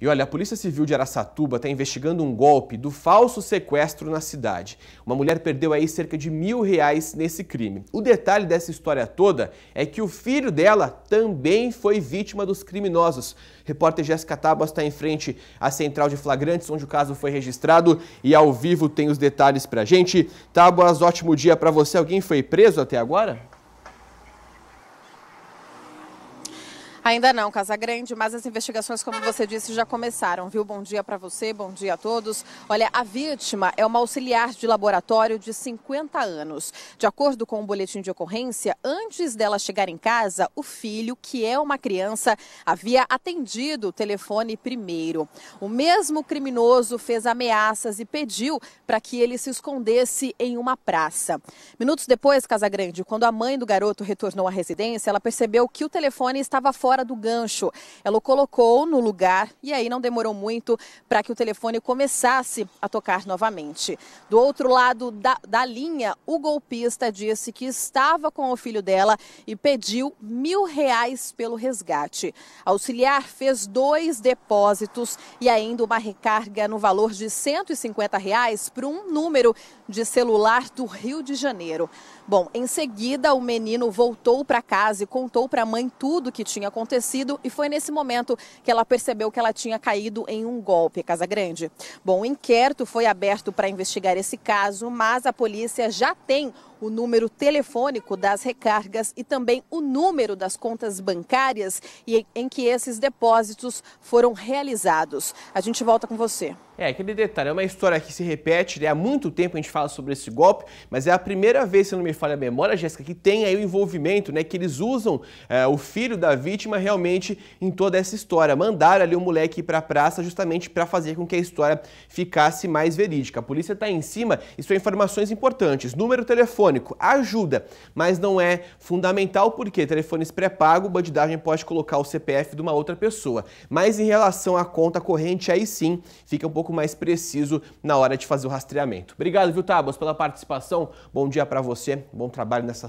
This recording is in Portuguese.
E olha, a Polícia Civil de Araçatuba está investigando um golpe do falso sequestro na cidade. Uma mulher perdeu aí cerca de mil reais nesse crime. O detalhe dessa história toda é que o filho dela também foi vítima dos criminosos. Repórter Jéssica Tabas está em frente à central de flagrantes, onde o caso foi registrado e ao vivo tem os detalhes pra gente. Tabas, ótimo dia para você. Alguém foi preso até agora? Ainda não, Casa Grande, mas as investigações, como você disse, já começaram, viu? Bom dia para você, bom dia a todos. Olha, a vítima é uma auxiliar de laboratório de 50 anos. De acordo com o um boletim de ocorrência, antes dela chegar em casa, o filho, que é uma criança, havia atendido o telefone primeiro. O mesmo criminoso fez ameaças e pediu para que ele se escondesse em uma praça. Minutos depois, Casa Grande, quando a mãe do garoto retornou à residência, ela percebeu que o telefone estava fora do gancho. Ela o colocou no lugar e aí não demorou muito para que o telefone começasse a tocar novamente. Do outro lado da, da linha, o golpista disse que estava com o filho dela e pediu mil reais pelo resgate. A auxiliar fez dois depósitos e ainda uma recarga no valor de 150 reais para um número de celular do Rio de Janeiro. Bom, em seguida, o menino voltou para casa e contou para a mãe tudo o que tinha acontecido acontecido e foi nesse momento que ela percebeu que ela tinha caído em um golpe, Casa Grande. Bom, o inquérito foi aberto para investigar esse caso, mas a polícia já tem o número telefônico das recargas e também o número das contas bancárias em que esses depósitos foram realizados. A gente volta com você. É, aquele detalhe, é uma história que se repete, né? há muito tempo a gente fala sobre esse golpe, mas é a primeira vez, se não me falha a memória, Jéssica, que tem aí o envolvimento, né? que eles usam é, o filho da vítima realmente em toda essa história. Mandaram ali o um moleque ir para a praça justamente para fazer com que a história ficasse mais verídica. A polícia está em cima, isso é informações importantes. Número telefônico ajuda, mas não é fundamental porque telefones pré-pago, bandidagem pode colocar o CPF de uma outra pessoa. Mas em relação à conta corrente, aí sim fica um pouco pouco mais preciso na hora de fazer o rastreamento. Obrigado, viu, Tábuas, pela participação. Bom dia para você, bom trabalho nessa